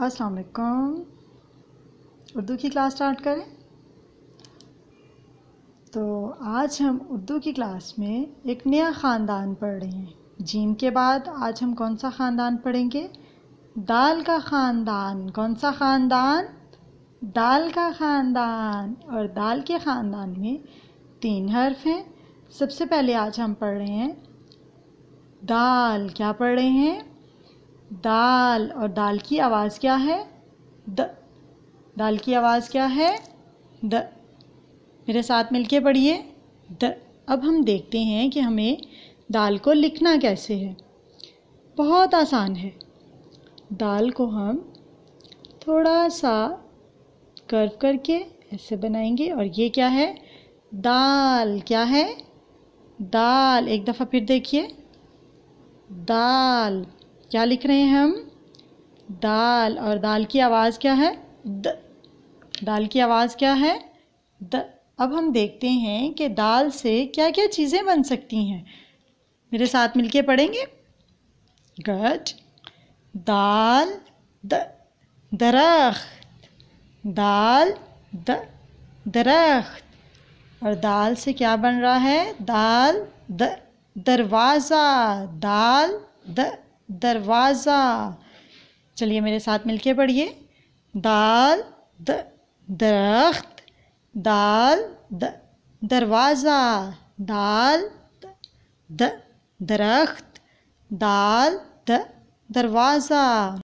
अस्सलाम वालेकुम उर्दू की क्लास स्टार्ट करें तो आज हम उर्दू की क्लास में एक नया ख़ानदान पढ़ रहे हैं जीम के बाद आज हम कौन सा ख़ानदान पढ़ेंगे दाल का ख़ानदान कौन सा ख़ानदान दाल का ख़ानदान और दाल के ख़ानदान में तीन हर्फ हैं सबसे पहले आज हम पढ़ रहे हैं दाल क्या पढ़ रहे हैं दाल और दाल की आवाज़ क्या है द दाल की आवाज़ क्या है द मेरे साथ मिलके पढ़िए द अब हम देखते हैं कि हमें दाल को लिखना कैसे है बहुत आसान है दाल को हम थोड़ा सा कर्व करके ऐसे बनाएंगे और ये क्या है दाल क्या है दाल एक दफ़ा फिर देखिए दाल क्या लिख रहे हैं हम दाल और दाल की आवाज़ क्या है द दाल की आवाज़ क्या है द अब हम देखते हैं कि दाल से क्या क्या चीज़ें बन सकती हैं मेरे साथ मिलके पढ़ेंगे गज दाल द दरख्त दाल द दरख्त और दाल से क्या बन रहा है दाल द दरवाज़ा दाल द दरवाज़ा चलिए मेरे साथ मिलके पढ़िए दाल द दरख्त दाल द दरवाज़ा दाल द दरख्त दाल द दरवाज़ा